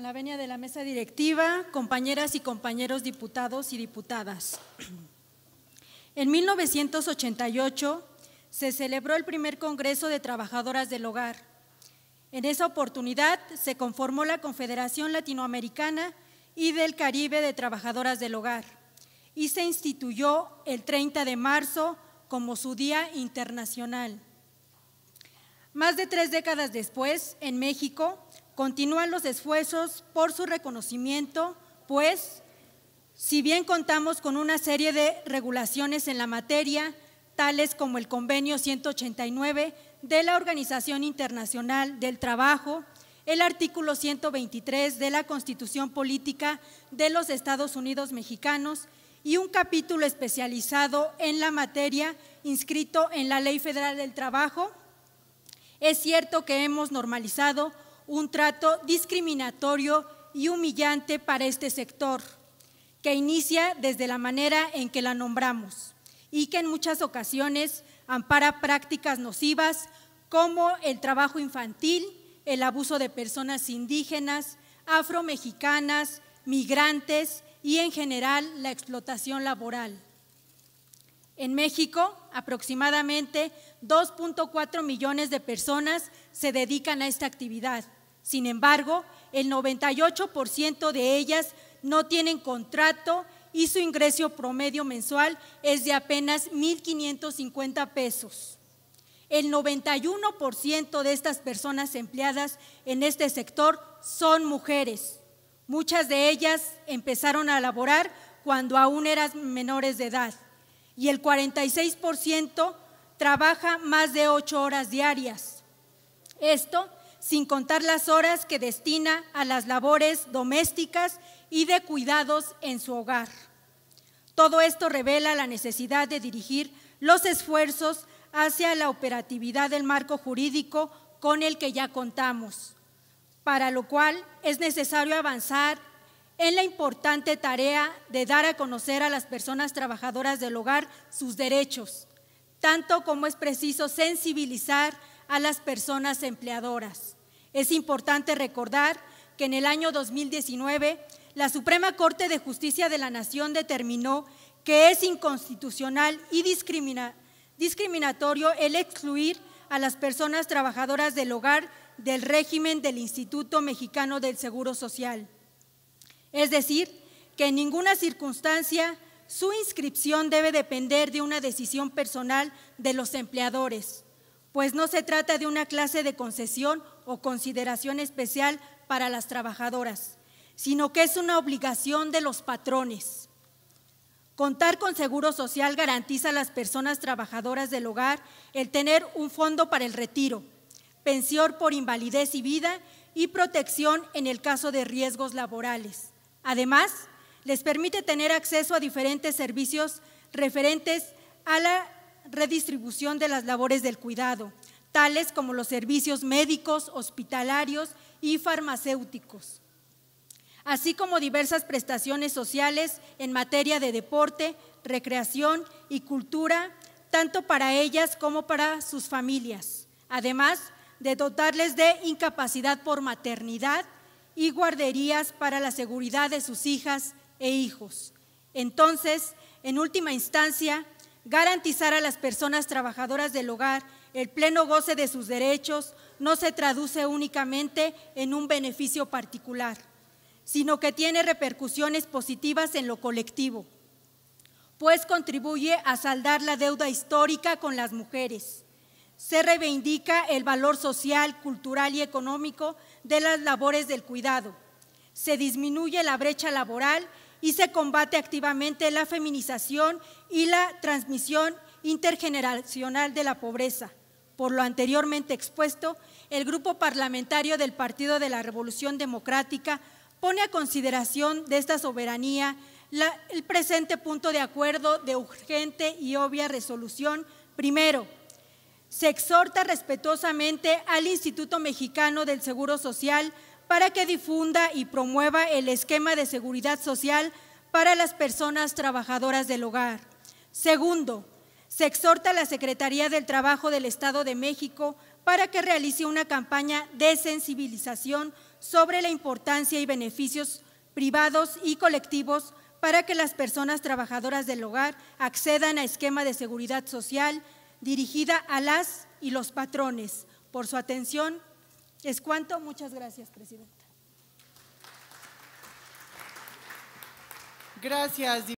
la venia de la mesa directiva, compañeras y compañeros diputados y diputadas. En 1988 se celebró el primer Congreso de Trabajadoras del Hogar. En esa oportunidad se conformó la Confederación Latinoamericana y del Caribe de Trabajadoras del Hogar y se instituyó el 30 de marzo como su Día Internacional. Más de tres décadas después, en México, Continúan los esfuerzos por su reconocimiento, pues si bien contamos con una serie de regulaciones en la materia, tales como el Convenio 189 de la Organización Internacional del Trabajo, el artículo 123 de la Constitución Política de los Estados Unidos Mexicanos y un capítulo especializado en la materia inscrito en la Ley Federal del Trabajo, es cierto que hemos normalizado un trato discriminatorio y humillante para este sector, que inicia desde la manera en que la nombramos y que en muchas ocasiones ampara prácticas nocivas como el trabajo infantil, el abuso de personas indígenas, afromexicanas, migrantes y en general la explotación laboral. En México, aproximadamente 2.4 millones de personas se dedican a esta actividad sin embargo, el 98% de ellas no tienen contrato y su ingreso promedio mensual es de apenas 1.550 pesos. El 91% de estas personas empleadas en este sector son mujeres. Muchas de ellas empezaron a laborar cuando aún eran menores de edad y el 46% trabaja más de ocho horas diarias. Esto sin contar las horas que destina a las labores domésticas y de cuidados en su hogar. Todo esto revela la necesidad de dirigir los esfuerzos hacia la operatividad del marco jurídico con el que ya contamos, para lo cual es necesario avanzar en la importante tarea de dar a conocer a las personas trabajadoras del hogar sus derechos, tanto como es preciso sensibilizar a las personas empleadoras. Es importante recordar que en el año 2019 la Suprema Corte de Justicia de la Nación determinó que es inconstitucional y discriminatorio el excluir a las personas trabajadoras del hogar del régimen del Instituto Mexicano del Seguro Social. Es decir, que en ninguna circunstancia su inscripción debe depender de una decisión personal de los empleadores, pues no se trata de una clase de concesión o consideración especial para las trabajadoras, sino que es una obligación de los patrones. Contar con seguro social garantiza a las personas trabajadoras del hogar el tener un fondo para el retiro, pensión por invalidez y vida y protección en el caso de riesgos laborales. Además, les permite tener acceso a diferentes servicios referentes a la redistribución de las labores del cuidado, tales como los servicios médicos, hospitalarios y farmacéuticos, así como diversas prestaciones sociales en materia de deporte, recreación y cultura, tanto para ellas como para sus familias, además de dotarles de incapacidad por maternidad y guarderías para la seguridad de sus hijas e hijos. Entonces, en última instancia, garantizar a las personas trabajadoras del hogar el pleno goce de sus derechos no se traduce únicamente en un beneficio particular, sino que tiene repercusiones positivas en lo colectivo, pues contribuye a saldar la deuda histórica con las mujeres. Se reivindica el valor social, cultural y económico de las labores del cuidado. Se disminuye la brecha laboral y se combate activamente la feminización y la transmisión intergeneracional de la pobreza. Por lo anteriormente expuesto, el Grupo Parlamentario del Partido de la Revolución Democrática pone a consideración de esta soberanía el presente punto de acuerdo de urgente y obvia resolución. Primero, se exhorta respetuosamente al Instituto Mexicano del Seguro Social para que difunda y promueva el esquema de seguridad social para las personas trabajadoras del hogar. Segundo, se exhorta a la Secretaría del Trabajo del Estado de México para que realice una campaña de sensibilización sobre la importancia y beneficios privados y colectivos para que las personas trabajadoras del hogar accedan a esquema de seguridad social dirigida a las y los patrones. Por su atención, es cuanto. Muchas gracias, Presidenta. Gracias.